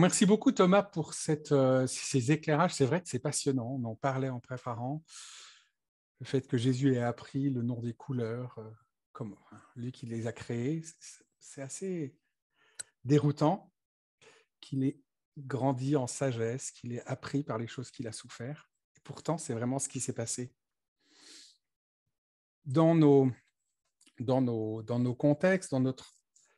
Merci beaucoup Thomas pour cette, euh, ces éclairages. C'est vrai que c'est passionnant. On en parlait en préparant. Le fait que Jésus ait appris le nom des couleurs, euh, comme hein, lui qui les a créées, c'est assez déroutant qu'il ait grandi en sagesse, qu'il ait appris par les choses qu'il a souffert. Et pourtant, c'est vraiment ce qui s'est passé. Dans nos, dans nos, dans nos contextes, dans notre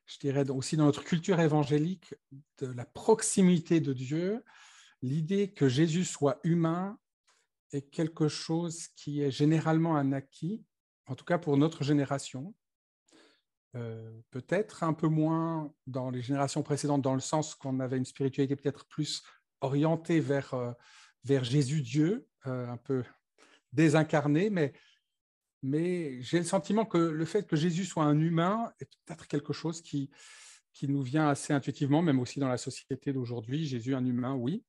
je dirais aussi dans notre culture évangélique, de la proximité de Dieu, l'idée que Jésus soit humain est quelque chose qui est généralement un acquis, en tout cas pour notre génération. Euh, peut-être un peu moins dans les générations précédentes, dans le sens qu'on avait une spiritualité peut-être plus orientée vers, euh, vers Jésus-Dieu, euh, un peu désincarné, mais mais j'ai le sentiment que le fait que Jésus soit un humain est peut-être quelque chose qui, nous vient assez intuitivement, même aussi dans la société d'aujourd'hui. Jésus, un humain, oui.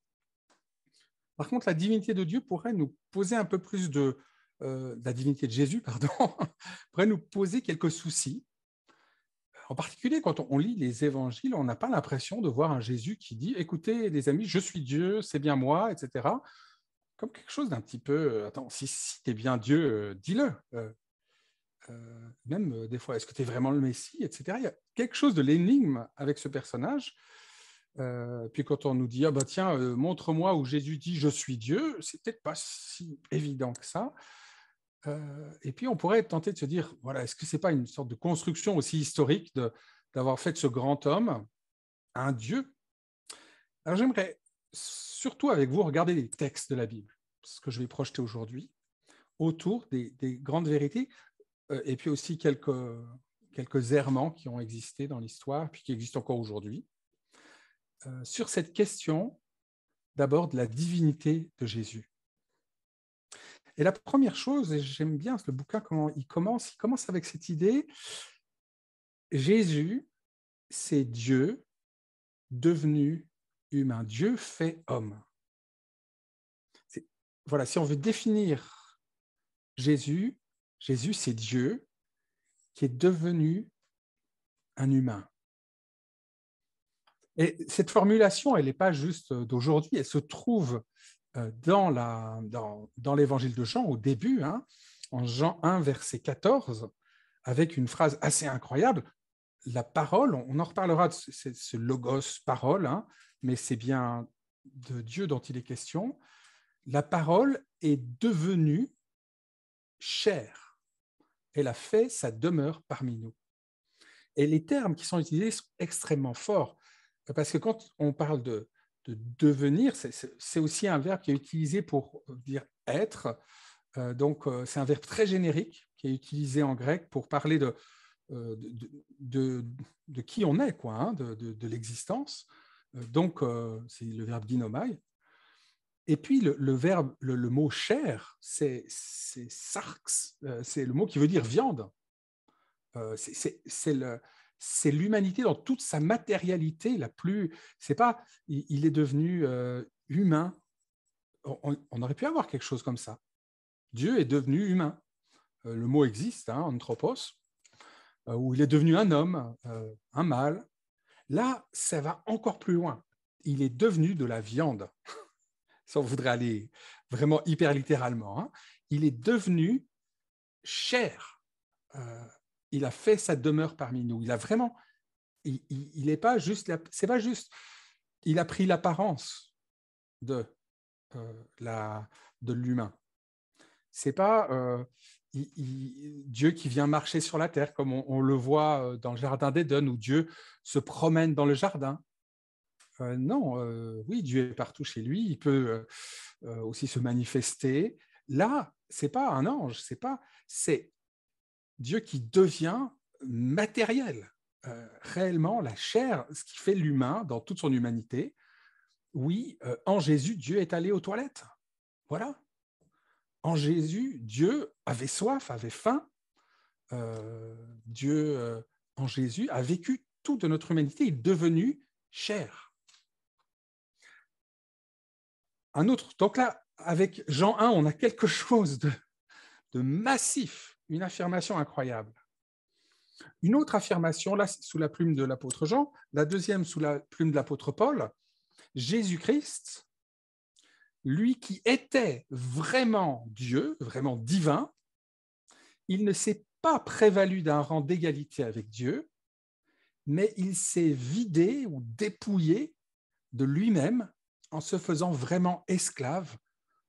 Par contre, la divinité de Dieu pourrait nous poser un peu plus de... Euh, la divinité de Jésus, pardon, pourrait nous poser quelques soucis. En particulier, quand on lit les évangiles, on n'a pas l'impression de voir un Jésus qui dit, écoutez, les amis, je suis Dieu, c'est bien moi, etc comme quelque chose d'un petit peu, euh, attends, si, si tu bien Dieu, euh, dis-le. Euh, même des fois, est-ce que tu es vraiment le Messie, etc. Il y a quelque chose de l'énigme avec ce personnage. puis quand on nous dit, ah bah tiens, montre-moi où Jésus dit je suis Dieu, c'est peut-être pas si évident que ça. et puis on pourrait être tenté de se dire, voilà, est-ce que c'est pas une sorte de construction aussi historique d'avoir fait ce grand homme un Dieu Alors j'aimerais surtout avec vous regardez les textes de la Bible, ce que je vais projeter aujourd'hui, autour des, grandes vérités, euh, et puis aussi quelques, quelques errements qui ont existé dans l'histoire, puis qui existent encore aujourd'hui, euh, sur cette question d'abord de la divinité de Jésus. Et la première chose, et j'aime bien le bouquin, comment il commence, il commence avec cette idée, Jésus, c'est Dieu devenu humain, Dieu fait homme. Voilà, si on veut définir Jésus, Jésus c'est Dieu qui est devenu un humain. Et cette formulation, elle n'est pas juste d'aujourd'hui, elle se trouve euh, dans, l'évangile de Jean au début, hein, en Jean 1, verset 14, avec une phrase assez incroyable. La parole, on en reparlera de ce, logos parole, hein, mais c'est bien de Dieu dont il est question, la parole est devenue chair. Elle a fait sa demeure parmi nous. Et les termes qui sont utilisés sont extrêmement forts, parce que quand on parle de, devenir, c'est aussi un verbe qui est utilisé pour dire être. Euh, donc, euh, c'est un verbe très générique qui est utilisé en grec pour parler de, euh, de, qui on est, quoi, hein, de, l'existence. Euh, donc, euh, c'est le verbe dinomai. Et puis, le, mot chair, c'est sarx, euh, c'est le mot qui veut dire viande. c'est l'humanité dans toute sa matérialité la plus. C'est pas, il, est devenu humain. On, aurait pu avoir quelque chose comme ça. Dieu est devenu humain. le mot existe, hein, anthropos, où il est devenu un homme, un mâle. Là, ça va encore plus loin. Il est devenu de la viande. Ça on voudrait aller vraiment hyper littéralement, hein. il est devenu chair. Euh, il a fait sa demeure parmi nous. Il a vraiment, il n'est pas juste, c'est pas juste, il a pris l'apparence de euh, la de l'humain. C'est pas, euh, Dieu qui vient marcher sur la terre, comme on, le voit euh, dans le jardin d'Eden où Dieu se promène dans le jardin. Euh, non, euh, oui, Dieu est partout chez lui, il peut aussi se manifester. Là, c'est pas un ange, c'est pas, c'est Dieu qui devient matériel, réellement la chair, ce qui fait l'humain dans toute son humanité. Oui, en Jésus, Dieu est allé aux toilettes. Voilà, en Jésus, Dieu avait soif, avait faim. Euh, Dieu, euh, en Jésus, a vécu toute de notre humanité. Il est devenu chair. Un autre. Donc là, avec Jean 1, on a quelque chose de, de massif, une affirmation incroyable. Une autre affirmation, là, sous la plume de l'apôtre Jean, la deuxième sous la plume de l'apôtre Paul, Jésus-Christ lui qui était vraiment Dieu, vraiment divin, il ne s'est pas prévalu d'un rang d'égalité avec Dieu, mais il s'est vidé ou dépouillé de lui-même en se faisant vraiment esclave,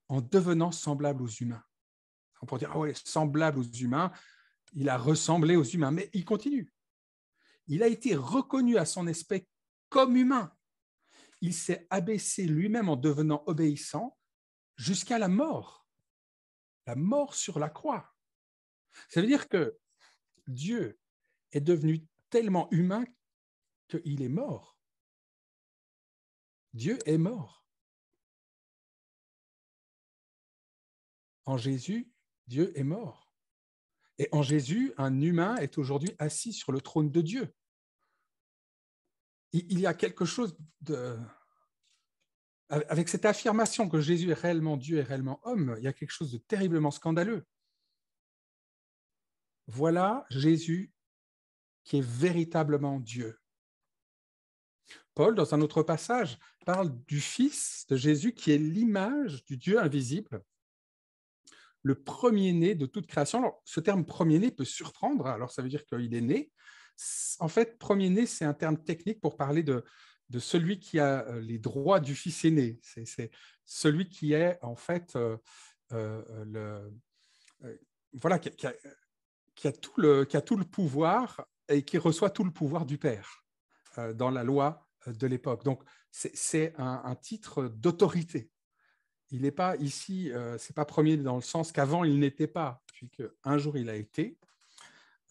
en devenant semblable aux humains. On pourrait dire, ah semblable aux humains, il a ressemblé aux humains, mais il continue. Il a été reconnu à son aspect comme humain, il s'est abaissé lui-même en devenant obéissant jusqu'à la mort, la mort sur la croix. Ça veut dire que Dieu est devenu tellement humain qu'il est mort. Dieu est mort. En Jésus, Dieu est mort. Et en Jésus, un humain est aujourd'hui assis sur le trône de Dieu il y a quelque chose de... Avec cette affirmation que Jésus est réellement Dieu et réellement homme, il y a quelque chose de terriblement scandaleux. Voilà Jésus qui est véritablement Dieu. Paul, dans un autre passage, parle du Fils de Jésus qui est l'image du Dieu invisible, le premier-né de toute création. Alors, ce terme premier-né peut surprendre, alors ça veut dire qu'il est né, en fait, premier-né, c'est un terme technique pour parler de, celui qui a euh, les droits du fils aîné. C'est celui qui est en fait voilà qui, a, tout le pouvoir et qui reçoit tout le pouvoir du père euh, dans la loi euh, de l'époque. Donc c'est un, titre d'autorité. Il n'est pas ici, c'est pas premier dans le sens qu'avant il n'était pas, puis un jour il a été,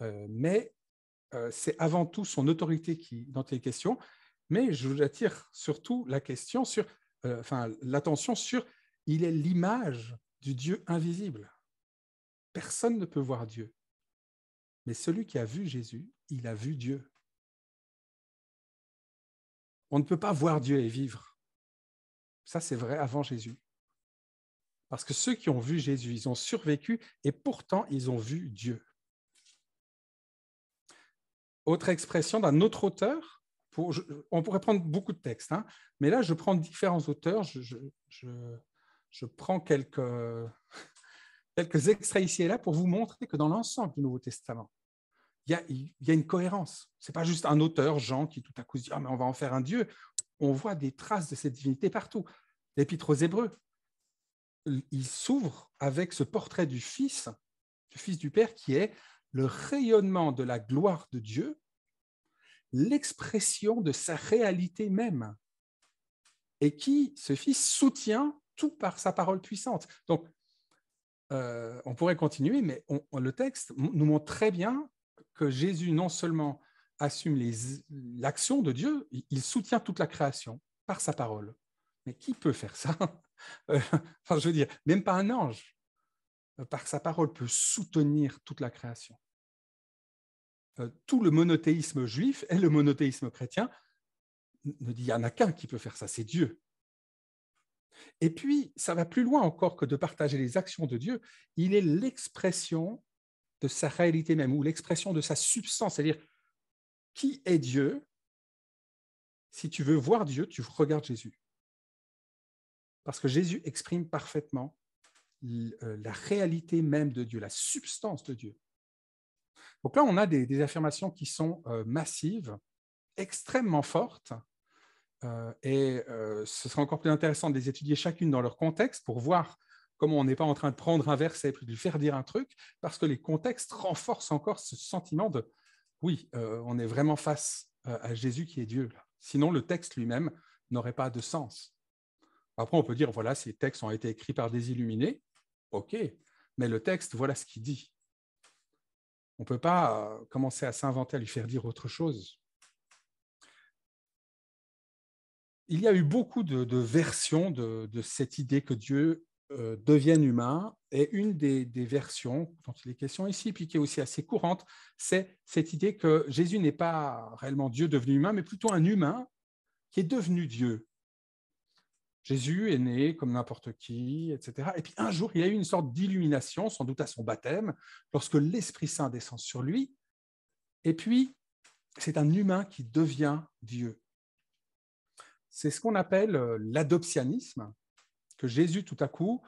mais euh, c'est avant tout son autorité qui, tes questions, mais je vous attire surtout la question sur, euh, enfin, l'attention sur, il est l'image du Dieu invisible. Personne ne peut voir Dieu. Mais celui qui a vu Jésus, il a vu Dieu. On ne peut pas voir Dieu et vivre. Ça, c'est vrai avant Jésus. Parce que ceux qui ont vu Jésus, ils ont survécu et pourtant, ils ont vu Dieu autre expression d'un autre auteur. on pourrait prendre beaucoup de textes, hein, mais là, je prends différents auteurs, je, prends quelques, quelques extraits ici et là pour vous montrer que dans l'ensemble du Nouveau Testament, il y a, une cohérence. Ce n'est pas juste un auteur, Jean, qui tout à coup se dit Ah, mais on va en faire un Dieu. On voit des traces de cette divinité partout. L'Épître aux Hébreux, il s'ouvre avec ce portrait du Fils, du Fils du Père, qui est le rayonnement de la gloire de Dieu, l'expression de sa réalité même, et qui, ce Fils, soutient tout par sa parole puissante. Donc, euh, on pourrait continuer, mais le texte nous montre très bien que Jésus non seulement assume l'action de Dieu, il soutient toute la création par sa parole. Mais qui peut faire ça enfin, Je veux dire, même pas un ange, euh, par sa parole, peut soutenir toute la création. Euh, tout le monothéisme juif et le monothéisme chrétien ne dit il n'y en a qu'un qui peut faire ça, c'est Dieu. Et puis, ça va plus loin encore que de partager les actions de Dieu. Il est l'expression de sa réalité même, ou l'expression de sa substance, c'est-à-dire qui est Dieu. Si tu veux voir Dieu, tu regardes Jésus. Parce que Jésus exprime parfaitement euh, la réalité même de Dieu, la substance de Dieu. Donc là, on a des, affirmations qui sont euh, massives, extrêmement fortes, euh, et euh, ce serait encore plus intéressant de les étudier chacune dans leur contexte pour voir comment on n'est pas en train de prendre un verset et de lui faire dire un truc, parce que les contextes renforcent encore ce sentiment de oui, on est vraiment face à Jésus qui est Dieu. Sinon, le texte lui-même n'aurait pas de sens. Après, on peut dire, voilà, ces textes ont été écrits par des illuminés, ok, mais le texte, voilà ce qu'il dit. On ne peut pas euh, commencer à s'inventer, à lui faire dire autre chose. Il y a eu beaucoup de, versions de, cette idée que Dieu euh, devienne humain, et une des, des, versions dont il est question ici, puis qui est aussi assez courante, c'est cette idée que Jésus n'est pas réellement Dieu devenu humain, mais plutôt un humain qui est devenu Dieu. Jésus est né comme n'importe qui, etc. Et puis un jour, il y a eu une sorte d'illumination, sans doute à son baptême, lorsque l'Esprit Saint descend sur lui. Et puis, c'est un humain qui devient Dieu. C'est ce qu'on appelle euh, l'adoptionnisme, que Jésus tout à coup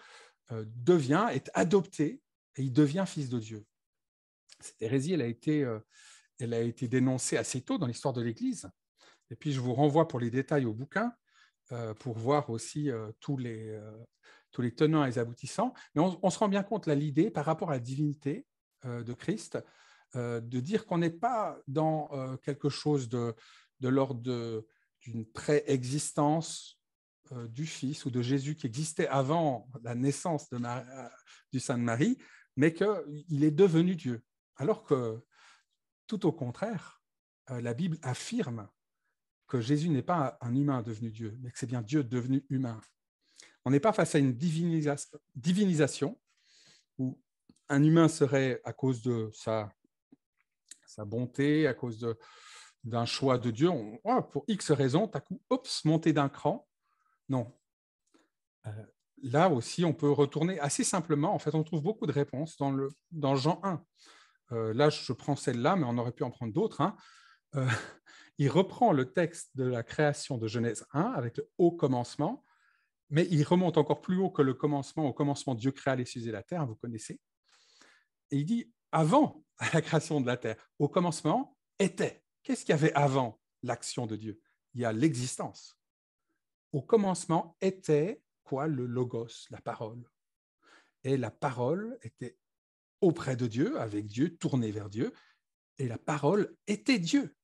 euh, devient, est adopté, et il devient fils de Dieu. Cette hérésie, elle a été, euh, elle a été dénoncée assez tôt dans l'histoire de l'Église. Et puis, je vous renvoie pour les détails au bouquin. Euh, pour voir aussi euh, euh, tous, les, tenants et les aboutissants. Mais on, se rend bien compte, là, l'idée par rapport à la divinité de Christ, de dire qu'on n'est pas dans quelque chose de, de l'ordre d'une préexistence du Fils ou de Jésus qui existait avant la naissance du Saint Marie, mais qu'il est devenu Dieu. Alors que, tout au contraire, la Bible affirme que Jésus n'est pas un humain devenu Dieu, mais que c'est bien Dieu devenu humain. On n'est pas face à une divinisation où un humain serait, à cause de sa, bonté, à cause d'un choix de Dieu, oh, pour X raisons, coup, monter d'un cran. Non. Euh, là aussi, on peut retourner assez simplement. En fait, on trouve beaucoup de réponses dans, le, dans Jean 1. Euh, là, je prends celle-là, mais on aurait pu en prendre d'autres. Hein. Euh, il reprend le texte de la création de Genèse 1 avec le haut commencement, mais il remonte encore plus haut que le commencement. Au commencement, Dieu créa les cieux et la terre, vous connaissez. Et il dit avant la création de la terre, au commencement était. Qu'est-ce qu'il y avait avant l'action de Dieu Il y a l'existence. Au commencement était quoi le logos, la parole. Et la parole était auprès de Dieu, avec Dieu, tournée vers Dieu. Et la parole était Dieu.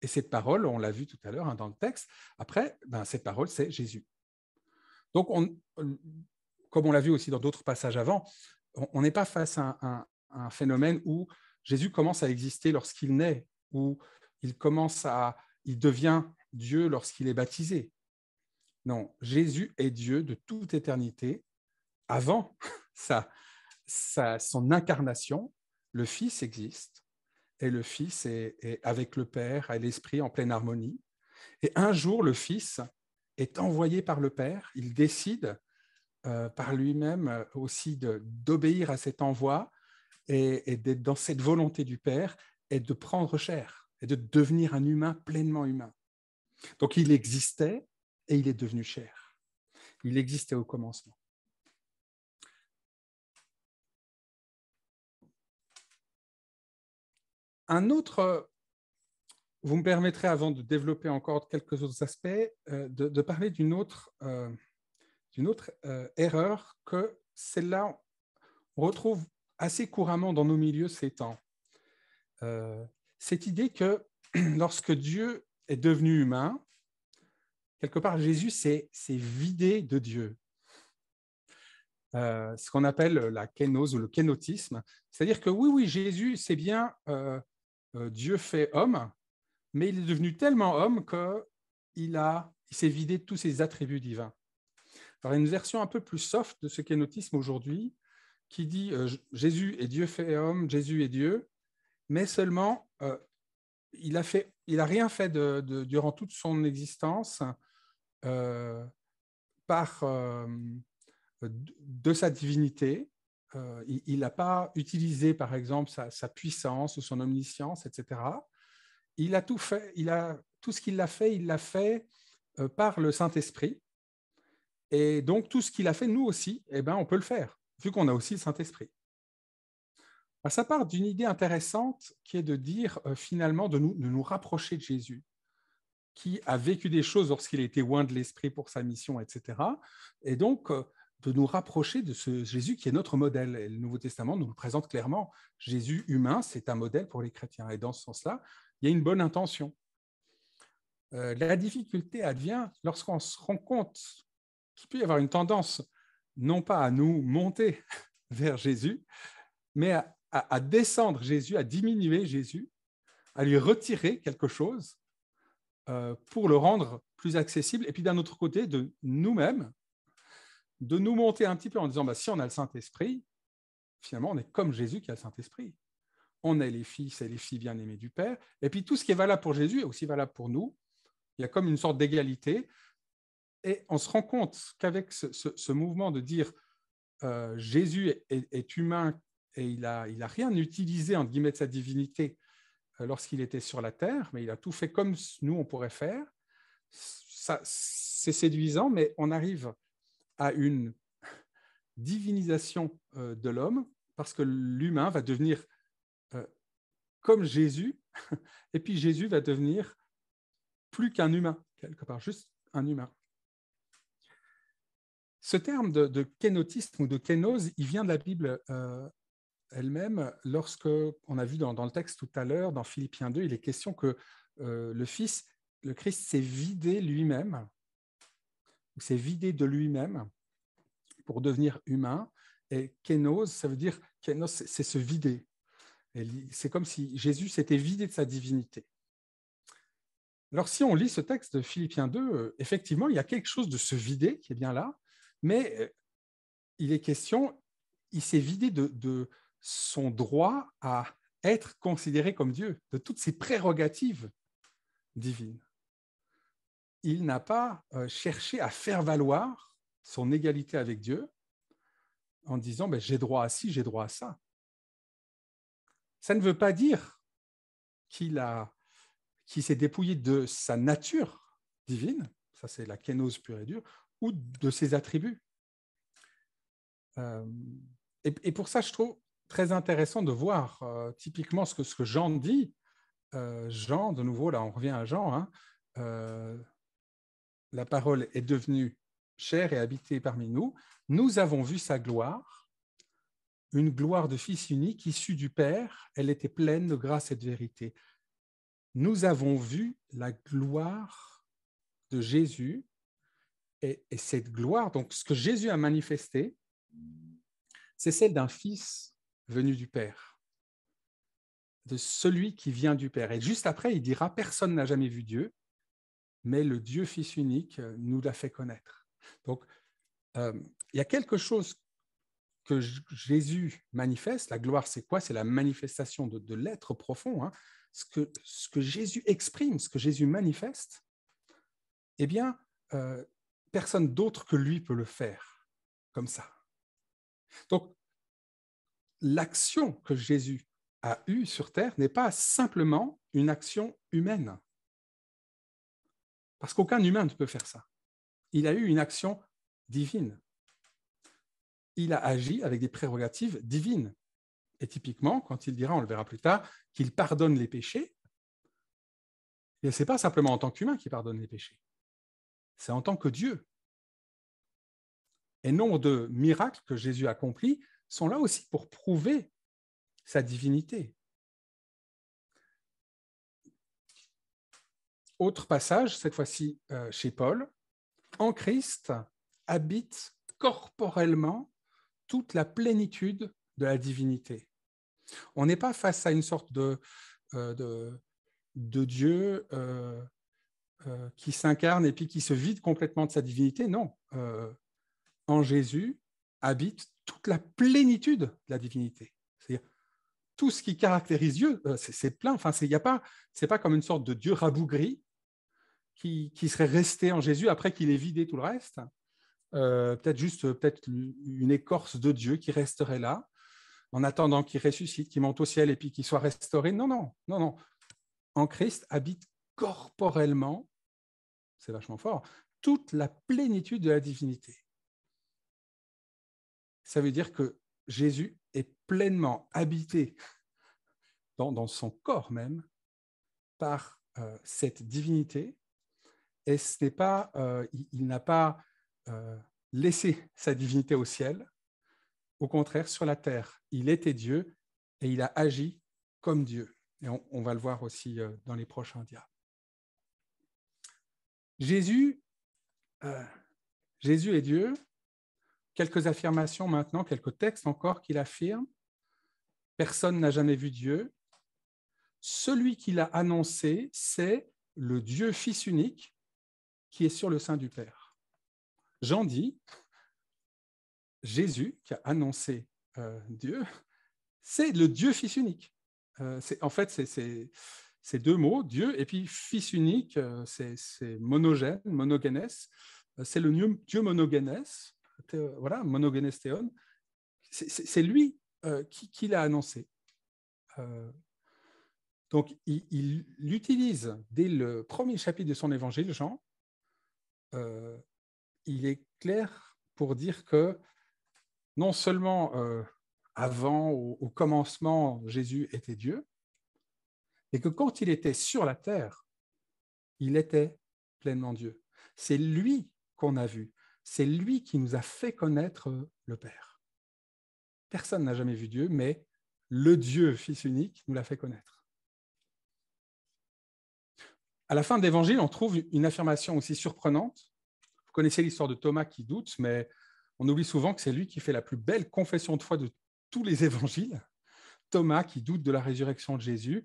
Et cette parole, on l'a vu tout à l'heure hein, dans le texte, après, ben, cette parole, c'est Jésus. Donc, euh, comme on l'a vu aussi dans d'autres passages avant, on n'est pas face à un, phénomène où Jésus commence à exister lorsqu'il naît, où il commence à, il devient Dieu lorsqu'il est baptisé. Non, Jésus est Dieu de toute éternité avant son incarnation. Le Fils existe, et le Fils est, avec le Père et l'Esprit en pleine harmonie. Et un jour, le Fils est envoyé par le Père, il décide euh, par lui-même euh, aussi d'obéir à cet envoi et, et d'être dans cette volonté du Père et de prendre chair et de devenir un humain pleinement humain. Donc il existait et il est devenu chair. Il existait au commencement. Un autre, vous me permettrez avant de développer encore quelques autres aspects, euh, de, parler d'une autre, euh, d'une autre euh, erreur que celle-là, on retrouve assez couramment dans nos milieux ces temps. cette idée que lorsque Dieu est devenu humain, quelque part, Jésus s'est vidé de Dieu. ce qu'on appelle la kénose ou le kénotisme. C'est-à-dire que oui, oui, Jésus, c'est bien, euh, Dieu fait homme, mais il est devenu tellement homme qu'il il s'est vidé de tous ses attributs divins. Alors, a une version un peu plus soft de ce qu'est l'autisme aujourd'hui, qui dit euh, Jésus est Dieu fait homme, Jésus est Dieu, mais seulement euh, il n'a rien fait durant toute son existence de sa divinité. Euh, il n'a pas utilisé, par exemple, sa, puissance ou son omniscience, etc. Il a tout fait, il a, tout ce qu'il a fait, il l'a fait euh, par le Saint-Esprit. Et donc, tout ce qu'il a fait, nous aussi, eh ben, on peut le faire, vu qu'on a aussi le Saint-Esprit. ça part d'une idée intéressante qui est de dire, euh, finalement, de nous, de nous rapprocher de Jésus qui a vécu des choses lorsqu'il était loin de l'esprit pour sa mission, etc. Et donc, de nous rapprocher de ce Jésus qui est notre modèle. Et le Nouveau Testament nous le présente clairement. Jésus humain, c'est un modèle pour les chrétiens. Et dans ce sens-là, il y a une bonne intention. Euh, la difficulté advient lorsqu'on se rend compte qu'il peut y avoir une tendance, non pas à nous monter vers Jésus, mais à, descendre Jésus, à diminuer Jésus, à lui retirer quelque chose euh, pour le rendre plus accessible. Et puis d'un autre côté, de nous-mêmes, de nous monter un petit peu en disant, bah, si on a le Saint-Esprit, finalement, on est comme Jésus qui a le Saint-Esprit. On est les fils et les filles bien-aimées du Père. Et puis tout ce qui est valable pour Jésus est aussi valable pour nous. Il y a comme une sorte d'égalité. Et on se rend compte qu'avec ce, mouvement de dire euh, Jésus est, humain et il n'a a rien utilisé entre guillemets de sa divinité euh, lorsqu'il était sur la terre, mais il a tout fait comme nous on pourrait faire, c'est séduisant, mais on arrive à une divinisation euh, de l'homme, parce que l'humain va devenir euh, comme Jésus, et puis Jésus va devenir plus qu'un humain, quelque part, juste un humain. Ce terme de, kénotisme ou de kénose, il vient de la Bible euh, elle-même, lorsque on a vu dans, le texte tout à l'heure, dans Philippiens 2, il est question que le Fils, le Christ s'est vidé lui-même c'est s'est vidé de lui-même pour devenir humain. Et kénos, ça veut dire, kénos, c'est se vider. C'est comme si Jésus s'était vidé de sa divinité. Alors si on lit ce texte de Philippiens 2, euh, effectivement, il y a quelque chose de se vider qui est bien là, mais euh, il est question, il s'est vidé de son droit à être considéré comme Dieu, de toutes ses prérogatives divines il n'a pas euh, cherché à faire valoir son égalité avec Dieu en disant ben, j'ai droit à ci, j'ai droit à ça. Ça ne veut pas dire qu'il s'est dépouillé de sa nature divine, ça c'est la kénose pure et dure, ou de ses attributs. Euh, et, pour ça, je trouve très intéressant de voir euh, typiquement ce que, Jean dit. Jean, de nouveau, là on revient à Jean, hein, la parole est devenue chère et habitée parmi nous, nous avons vu sa gloire, une gloire de Fils unique issue du Père, elle était pleine de grâce et de vérité. Nous avons vu la gloire de Jésus, et, et cette gloire, donc ce que Jésus a manifesté, c'est celle d'un Fils venu du Père, de celui qui vient du Père. Et juste après, il dira, personne n'a jamais vu Dieu, mais le Dieu Fils unique euh, nous l'a fait connaître. Donc, euh, il y a quelque chose que Jésus manifeste. La gloire, c'est quoi C'est la manifestation de, l'être profond. Hein. Ce, que, Jésus exprime, ce que Jésus manifeste, eh bien, euh, personne d'autre que lui peut le faire comme ça. Donc, l'action que Jésus a eue sur Terre n'est pas simplement une action humaine. Parce qu'aucun humain ne peut faire ça. Il a eu une action divine. Il a agi avec des prérogatives divines. Et typiquement, quand il dira, on le verra plus tard, qu'il pardonne les péchés, et eh ce n'est pas simplement en tant qu'humain qu'il pardonne les péchés, c'est en tant que Dieu. Et nombre de miracles que Jésus accomplit sont là aussi pour prouver sa divinité, Autre passage, cette fois-ci euh, chez Paul, en Christ habite corporellement toute la plénitude de la divinité. On n'est pas face à une sorte de, euh, Dieu euh, qui s'incarne et puis qui se vide complètement de sa divinité, non. en Jésus habite toute la plénitude de la divinité. C'est-à-dire tout ce qui caractérise Dieu, c'est plein. Enfin, il n'est c'est pas comme une sorte de Dieu rabougri qui, serait resté en Jésus après qu'il ait vidé tout le reste. Euh, peut-être juste euh, peut-être une écorce de Dieu qui resterait là en attendant qu'il ressuscite, qu'il monte au ciel et puis qu'il soit restauré. Non, non, non, non. En Christ habite corporellement, c'est vachement fort, toute la plénitude de la divinité. Ça veut dire que Jésus est pleinement habité dans, son corps même par euh, cette divinité et ce n'est pas, euh, il, n'a pas euh, laissé sa divinité au ciel, au contraire sur la terre. Il était Dieu et il a agi comme Dieu. Et on, va le voir aussi euh, dans les prochains dias. Jésus, Jésus est Dieu. Quelques affirmations maintenant, quelques textes encore qu'il affirme. Personne n'a jamais vu Dieu. Celui qu'il a annoncé, c'est le Dieu Fils unique, qui est sur le sein du Père. Jean dit, Jésus qui a annoncé euh, Dieu, c'est le Dieu fils unique. Euh, en fait, c'est ces deux mots, Dieu et puis fils unique, euh, c'est monogène, monogénèse C'est le Dieu, Dieu monogenès, voilà, C'est lui qui, qui l'a annoncé. donc, il l'utilise dès le premier chapitre de son évangile, Jean, euh, il est clair pour dire que non seulement euh, avant, au, commencement, Jésus était Dieu, mais que quand il était sur la terre, il était pleinement Dieu. C'est lui qu'on a vu, c'est lui qui nous a fait connaître le Père. Personne n'a jamais vu Dieu, mais le Dieu, Fils unique, nous l'a fait connaître. À la fin de l'évangile, on trouve une affirmation aussi surprenante. Vous connaissez l'histoire de Thomas qui doute, mais on oublie souvent que c'est lui qui fait la plus belle confession de foi de tous les évangiles. Thomas qui doute de la résurrection de Jésus.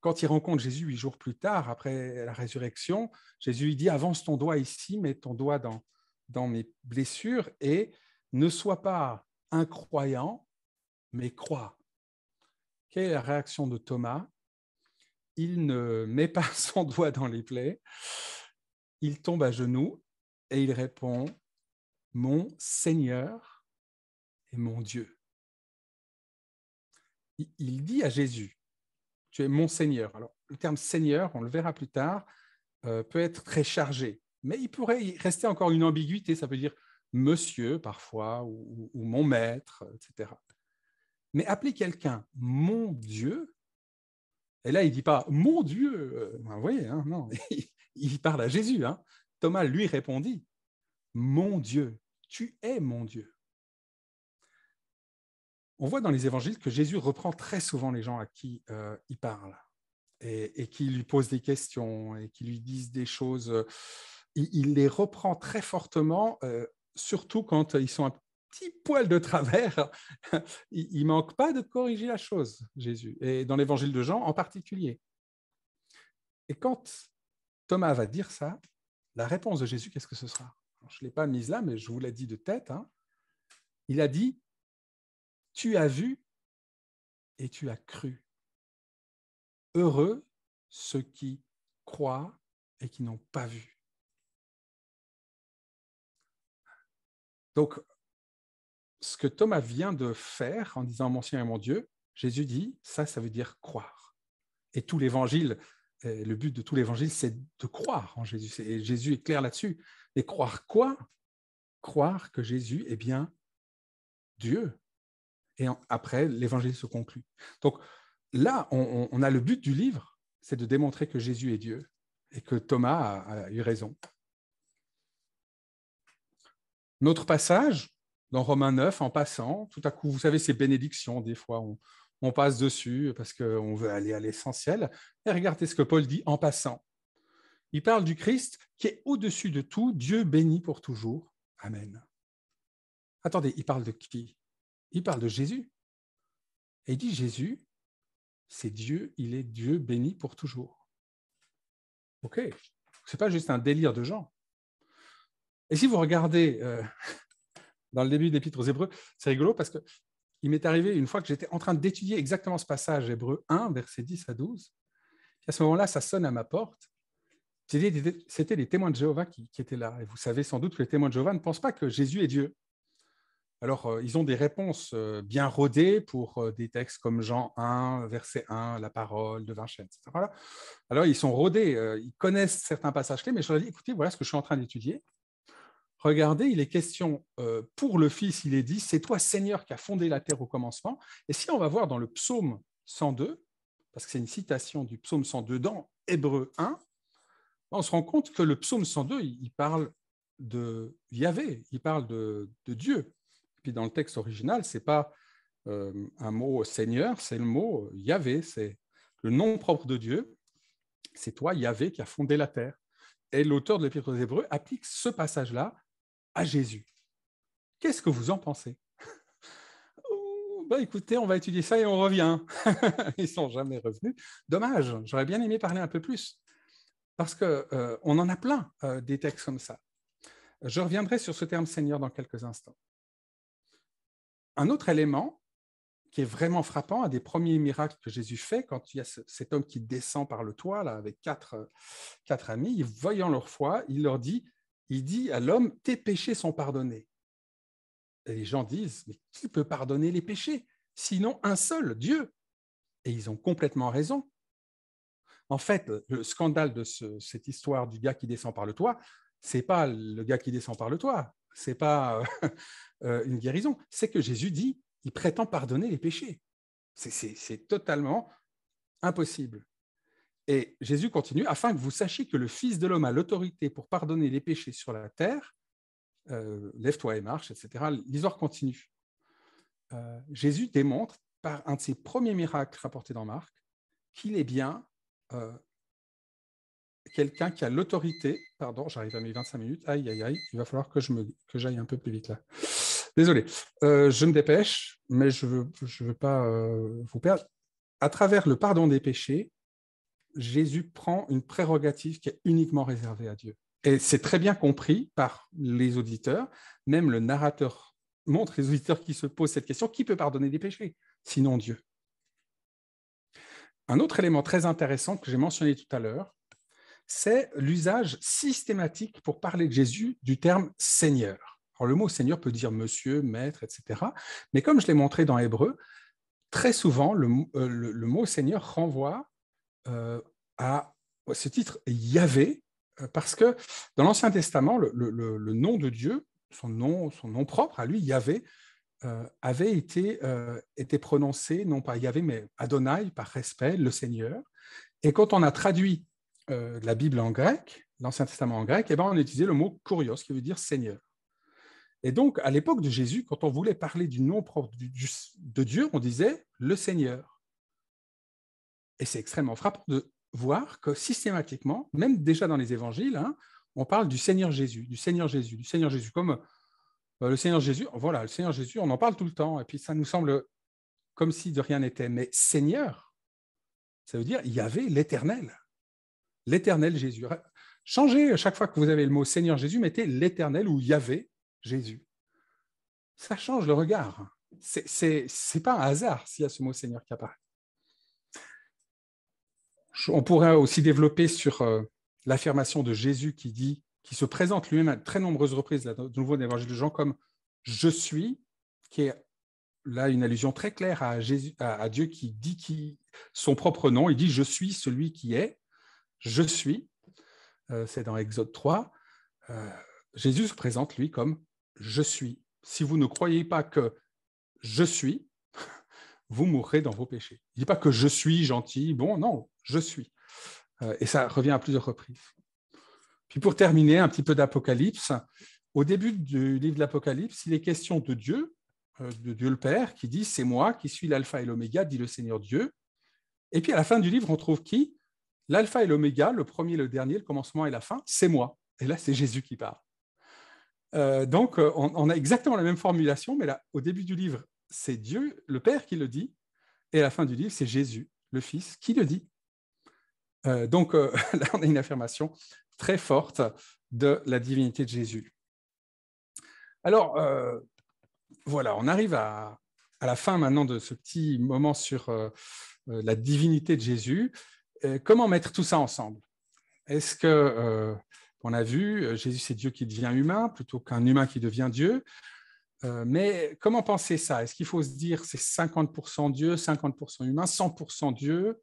Quand il rencontre Jésus huit jours plus tard, après la résurrection, Jésus lui dit Avance ton doigt ici, mets ton doigt dans, dans mes blessures et ne sois pas incroyant, mais crois. Quelle est la réaction de Thomas il ne met pas son doigt dans les plaies, il tombe à genoux et il répond Mon Seigneur et mon Dieu. Il dit à Jésus Tu es mon Seigneur. Alors, le terme Seigneur, on le verra plus tard, euh, peut être très chargé, mais il pourrait rester encore une ambiguïté. Ça peut dire Monsieur parfois ou, ou mon Maître, etc. Mais appeler quelqu'un mon Dieu, et là, il ne dit pas Mon Dieu euh, Vous voyez, hein, non, il parle à Jésus. Hein. Thomas lui répondit Mon Dieu, tu es mon Dieu. On voit dans les évangiles que Jésus reprend très souvent les gens à qui euh, il parle et, qui lui posent des questions et qui lui disent des choses. Il, les reprend très fortement, euh, surtout quand ils sont petit poil de travers, il manque pas de corriger la chose, Jésus, et dans l'évangile de Jean en particulier. Et quand Thomas va dire ça, la réponse de Jésus, qu'est-ce que ce sera Je ne l'ai pas mise là, mais je vous l'ai dit de tête. Hein. Il a dit, tu as vu et tu as cru. Heureux ceux qui croient et qui n'ont pas vu. Donc, ce que Thomas vient de faire en disant Mon Seigneur et mon Dieu, Jésus dit ça, ça veut dire croire. Et tout l'évangile, euh, le but de tout l'évangile, c'est de croire en Jésus. Et Jésus est clair là-dessus. Et croire quoi Croire que Jésus est bien Dieu. Et après, l'évangile se conclut. Donc là, on, a le but du livre, c'est de démontrer que Jésus est Dieu et que Thomas a eu raison. Notre passage, dans Romains 9 en passant. Tout à coup, vous savez, ces bénédictions, des fois, on, passe dessus parce qu'on veut aller à l'essentiel. Et regardez ce que Paul dit en passant. Il parle du Christ qui est au-dessus de tout, Dieu béni pour toujours. Amen. Attendez, il parle de qui Il parle de Jésus. Et il dit Jésus, c'est Dieu, il est Dieu béni pour toujours. OK. Ce n'est pas juste un délire de gens. Et si vous regardez euh, dans le début de l'épître aux Hébreux. C'est rigolo parce qu'il m'est arrivé une fois que j'étais en train d'étudier exactement ce passage, Hébreux 1, verset 10 à 12, à ce moment-là, ça sonne à ma porte. C'était les témoins de Jéhovah qui, étaient là. Et vous savez sans doute que les témoins de Jéhovah ne pensent pas que Jésus est Dieu. Alors, euh, ils ont des réponses euh, bien rodées pour euh, des textes comme Jean 1, verset 1, la parole de Vincennes, etc. Alors, ils sont rodés, ils connaissent certains passages clés, mais je leur ai dit, écoutez, voilà ce que je suis en train d'étudier regardez, il est question, euh, pour le Fils, il est dit, c'est toi Seigneur qui as fondé la terre au commencement. Et si on va voir dans le psaume 102, parce que c'est une citation du psaume 102 dans Hébreu 1, on se rend compte que le psaume 102, il parle de Yahvé, il parle de, Dieu. Et puis dans le texte original, ce n'est pas euh, un mot Seigneur, c'est le mot Yahvé, c'est le nom propre de Dieu. C'est toi, Yahvé, qui as fondé la terre. Et l'auteur de l'Épître aux Hébreux applique ce passage-là à Jésus. Qu'est-ce que vous en pensez oh, bah écoutez, on va étudier ça et on revient. Ils sont jamais revenus. Dommage, j'aurais bien aimé parler un peu plus. Parce qu'on euh, en a plein euh, des textes comme ça. Je reviendrai sur ce terme Seigneur dans quelques instants. Un autre élément qui est vraiment frappant, à des premiers miracles que Jésus fait, quand il y a cet homme qui descend par le toit là, avec quatre, quatre amis, voyant leur foi, il leur dit il dit à l'homme, tes péchés sont pardonnés. Et les gens disent, mais qui peut pardonner les péchés Sinon un seul, Dieu. Et ils ont complètement raison. En fait, le scandale de cette histoire du gars qui descend par le toit, c'est pas le gars qui descend par le toit, c'est pas euh, euh, une guérison, c'est que Jésus dit, il prétend pardonner les péchés. C'est totalement impossible. Et Jésus continue, afin que vous sachiez que le Fils de l'homme a l'autorité pour pardonner les péchés sur la terre, euh, lève-toi et marche, etc. L'histoire continue. Euh, Jésus démontre par un de ses premiers miracles rapportés dans Marc qu'il est bien euh, quelqu'un qui a l'autorité. Pardon, j'arrive à mes 25 minutes. Aïe, aïe, aïe, il va falloir que j'aille un peu plus vite là. Désolé, je me dépêche, mais je ne veux, je veux pas vous perdre. À travers le pardon des péchés, Jésus prend une prérogative qui est uniquement réservée à Dieu. Et c'est très bien compris par les auditeurs, même le narrateur montre les auditeurs qui se posent cette question, qui peut pardonner des péchés Sinon Dieu. Un autre élément très intéressant que j'ai mentionné tout à l'heure, c'est l'usage systématique pour parler de Jésus du terme Seigneur. le mot Seigneur peut dire monsieur, maître, etc. Mais comme je l'ai montré dans Hébreu, très souvent le euh, mot Seigneur renvoie euh, à ce titre Yahvé, euh, parce que dans l'Ancien Testament, le, nom de Dieu, son nom, son nom propre à lui, Yahvé, euh, avait été, prononcé, non pas Yahvé, mais Adonai, par respect, le Seigneur. Et quand on a traduit la Bible en grec, l'Ancien Testament en grec, eh ben, on utilisait le mot kurios, qui veut dire Seigneur. Et donc, à l'époque de Jésus, quand on voulait parler du nom propre de Dieu, on disait le Seigneur. Et c'est extrêmement frappant de voir que systématiquement, même déjà dans les évangiles, hein, on parle du Seigneur Jésus, du Seigneur Jésus, du Seigneur Jésus, comme euh, le Seigneur Jésus, voilà, le Seigneur Jésus, on en parle tout le temps, et puis ça nous semble comme si de rien n'était, mais Seigneur, ça veut dire il y avait l'Éternel, l'Éternel Jésus. Changez chaque fois que vous avez le mot Seigneur Jésus, mettez l'Éternel ou il y avait Jésus. Ça change le regard. Ce n'est pas un hasard s'il y a ce mot Seigneur qui apparaît. On pourrait aussi développer sur euh, l'affirmation de Jésus qui dit, qui se présente lui-même à très nombreuses reprises de nouveau dans de Jean comme je suis, qui est là une allusion très claire à, Jésus, à Dieu qui dit qui, son propre nom. Il dit je suis celui qui est, je suis. Euh, c'est dans Exode 3. Euh, Jésus se présente lui comme je suis. Si vous ne croyez pas que je suis, vous mourrez dans vos péchés. Il ne dit pas que je suis gentil, bon, non, je suis. Euh, et ça revient à plusieurs reprises. Puis pour terminer, un petit peu d'Apocalypse. Au début du livre de l'Apocalypse, il est question de Dieu, euh, de Dieu le Père, qui dit C'est moi qui suis l'alpha et l'oméga, dit le Seigneur Dieu. Et puis à la fin du livre, on trouve qui L'alpha et l'oméga, le premier, et le dernier, le commencement et la fin, c'est moi. Et là, c'est Jésus qui parle. Euh, donc, on, on, a exactement la même formulation, mais là, au début du livre, c'est Dieu, le Père, qui le dit, et à la fin du livre, c'est Jésus, le Fils, qui le dit. Euh, donc euh, là, on a une affirmation très forte de la divinité de Jésus. Alors, euh, voilà, on arrive à, la fin maintenant de ce petit moment sur la divinité de Jésus. comment mettre tout ça ensemble Est-ce que, on a vu, Jésus c'est Dieu qui devient humain plutôt qu'un humain qui devient Dieu mais comment penser ça Est-ce qu'il faut se dire c'est 50% Dieu, 50% humain, 100% Dieu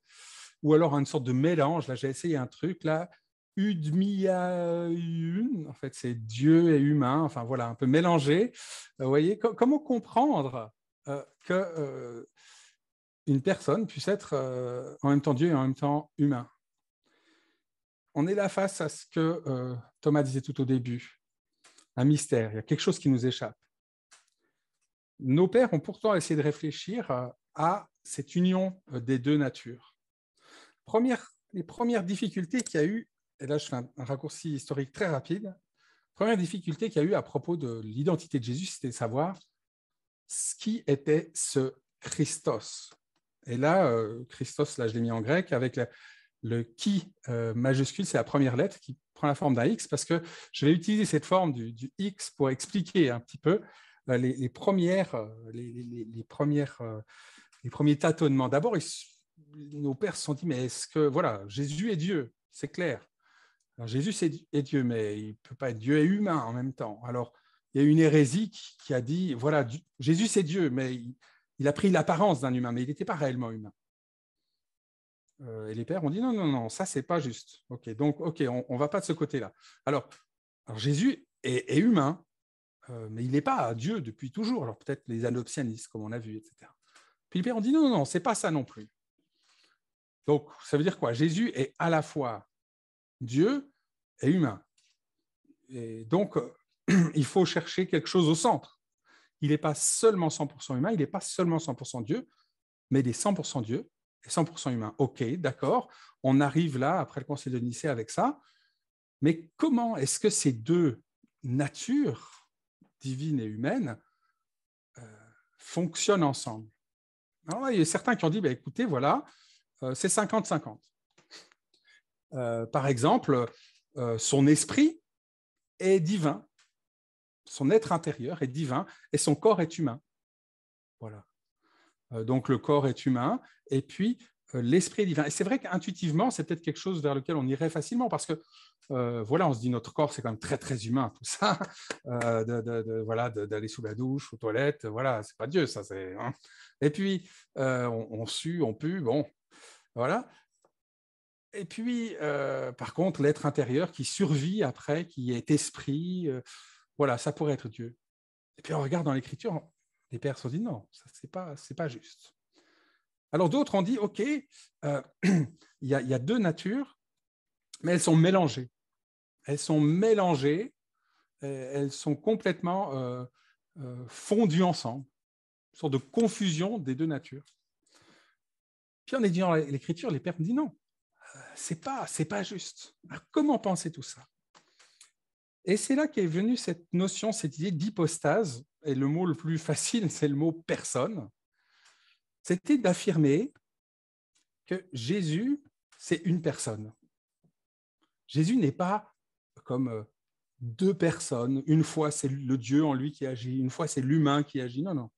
ou alors une sorte de mélange. Là, j'ai essayé un truc, là, Udmiaun, en fait, c'est Dieu et humain, enfin voilà, un peu mélangé. Euh, vous voyez, comment comprendre qu'une euh, que euh, une personne puisse être en même temps Dieu et en même temps humain On est là face à ce que Thomas disait tout au début, un mystère, il y a quelque chose qui nous échappe. Nos pères ont pourtant essayé de réfléchir à cette union des deux natures première les premières difficultés qu'il y a eu, et là je fais un, raccourci historique très rapide, première difficulté qu'il y a eu à propos de l'identité de Jésus, c'était de savoir ce qui était ce Christos. Et là, euh, Christos, là je l'ai mis en grec, avec le qui euh, majuscule, c'est la première lettre qui prend la forme d'un X, parce que je vais utiliser cette forme du, X pour expliquer un petit peu euh, les, premières, les, premières les premiers tâtonnements. D'abord, il nos pères se sont dit, mais est-ce que, voilà, Jésus est Dieu, c'est clair. Jésus est Dieu, mais il ne peut pas être Dieu et humain en même temps. Alors, il y a une hérésie qui a dit, voilà, Jésus c'est Dieu, mais il, a pris l'apparence d'un humain, mais il n'était pas réellement humain. Euh, et les pères ont dit, non, non, non, ça, c'est pas juste. OK, donc, OK, on ne va pas de ce côté-là. Alors, Jésus est, humain, euh, mais il n'est pas Dieu depuis toujours. Alors, peut-être les anopsianistes, comme on a vu, etc. Puis les pères ont dit, non, non, non, n'est pas ça non plus. Donc, ça veut dire quoi Jésus est à la fois Dieu et humain. Et donc, il faut chercher quelque chose au centre. Il n'est pas seulement 100% humain, il n'est pas seulement 100% Dieu, mais il est 100% Dieu et 100% humain. OK, d'accord, on arrive là, après le conseil de Nicée, avec ça. Mais comment est-ce que ces deux natures, divines et humaines, euh, fonctionnent ensemble il y a certains qui ont dit, bah, écoutez, voilà, euh, c'est 50-50. Euh, par exemple, euh, son esprit est divin, son être intérieur est divin et son corps est humain. Voilà. donc le corps est humain et puis l'esprit est divin. Et c'est vrai qu'intuitivement, c'est peut-être quelque chose vers lequel on irait facilement parce que voilà, on se dit notre corps, c'est quand même très très humain tout ça. voilà, d'aller sous la douche, aux toilettes, voilà, c'est pas Dieu ça. C'est. Hein. Et puis on, on, sue, on pue, bon, voilà. Et puis, euh, par contre, l'être intérieur qui survit après, qui est esprit, euh, voilà, ça pourrait être Dieu. Et puis on regarde dans l'Écriture, les pères sont dit non, ce n'est pas, pas juste. Alors d'autres ont dit, ok, euh, il, y a, il y, a deux natures, mais elles sont mélangées. Elles sont mélangées, elles sont complètement fondues ensemble, une sorte de confusion des deux natures. Puis en étudiant l'écriture, les pères disent non, euh, c'est pas, c'est pas juste. comment penser tout ça Et c'est là qu'est venue cette notion, cette idée d'hypostase. Et le mot le plus facile, c'est le mot personne. C'était d'affirmer que Jésus, c'est une personne. Jésus n'est pas comme euh, deux personnes. Une fois, c'est le Dieu en lui qui agit. Une fois, c'est l'humain qui agit. Non, non.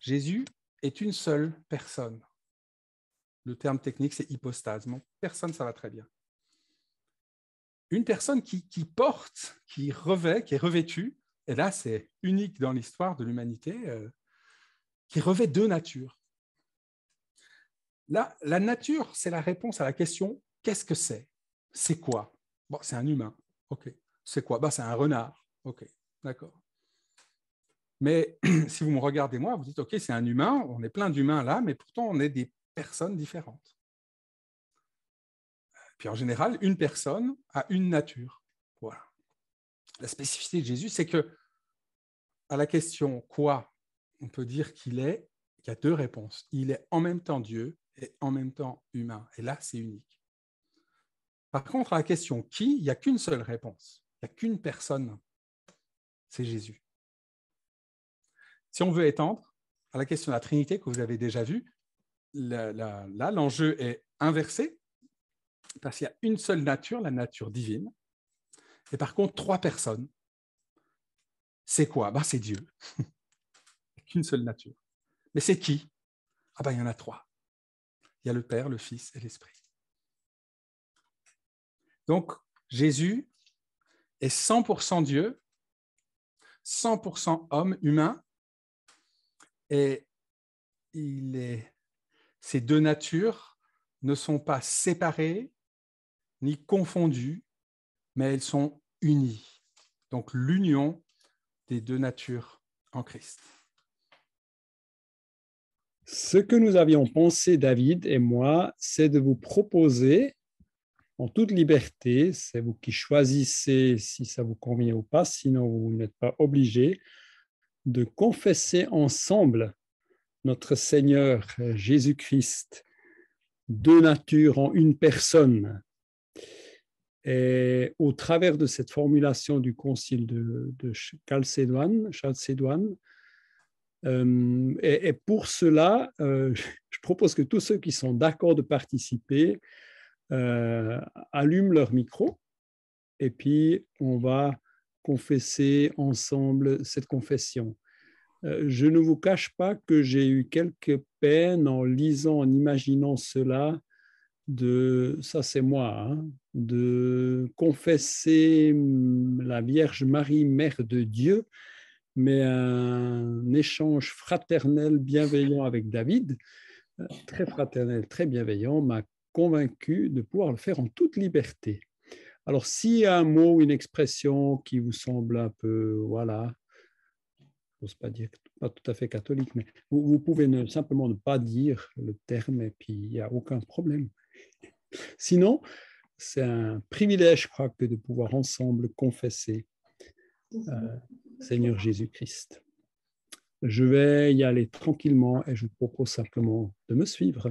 Jésus est une seule personne. Le terme technique, c'est hypostase. personne, ça va très bien. Une personne qui, porte, qui revêt, qui est revêtue, et là, c'est unique dans l'histoire de l'humanité, euh, qui revêt deux natures. Là, la nature, c'est la réponse à la question qu'est-ce que c'est C'est quoi Bon, c'est un humain. OK. C'est quoi bah, C'est un renard. OK. D'accord. Mais si vous me regardez moi, vous dites OK, c'est un humain, on est plein d'humains là, mais pourtant on est des personnes différentes. Puis en général, une personne a une nature. Voilà. La spécificité de Jésus, c'est que à la question quoi, on peut dire qu'il est, il y a deux réponses. Il est en même temps Dieu et en même temps humain. Et là, c'est unique. Par contre, à la question qui, il n'y a qu'une seule réponse. Il n'y a qu'une personne. C'est Jésus. Si on veut étendre à la question de la Trinité que vous avez déjà vue, là, l'enjeu est inversé, parce qu'il y a une seule nature, la nature divine, et par contre trois personnes. C'est quoi bah, C'est Dieu. Qu'une seule nature. Mais c'est qui Ah ben il y en a trois. Il y a le Père, le Fils et l'Esprit. Donc Jésus est 100% Dieu, 100% homme humain, et il est ces deux natures ne sont pas séparées ni confondues, mais elles sont unies. Donc l'union des deux natures en Christ. Ce que nous avions pensé, David et moi, c'est de vous proposer en toute liberté, c'est vous qui choisissez si ça vous convient ou pas, sinon vous n'êtes pas obligé, de confesser ensemble notre Seigneur Jésus-Christ, deux natures en une personne. Et au travers de cette formulation du concile de, de Chalcédoine, euh, et, pour cela, euh, je propose que tous ceux qui sont d'accord de participer euh, allument leur micro et puis on va confesser ensemble cette confession. Euh, je ne vous cache pas que j'ai eu quelques peines en lisant, en imaginant cela, de, ça c'est moi, hein, de confesser hum, la Vierge Marie, Mère de Dieu, mais un échange fraternel, bienveillant avec David, euh, très fraternel, très bienveillant, m'a convaincu de pouvoir le faire en toute liberté. Alors s'il y a un mot, ou une expression qui vous semble un peu, voilà, n'ose pas dire pas tout à fait catholique, mais vous, pouvez ne, simplement ne pas dire le terme et puis il n'y a aucun problème. Sinon, c'est un privilège, je crois, que de pouvoir ensemble confesser euh, Seigneur Jésus-Christ. Je vais y aller tranquillement et je vous propose simplement de me suivre.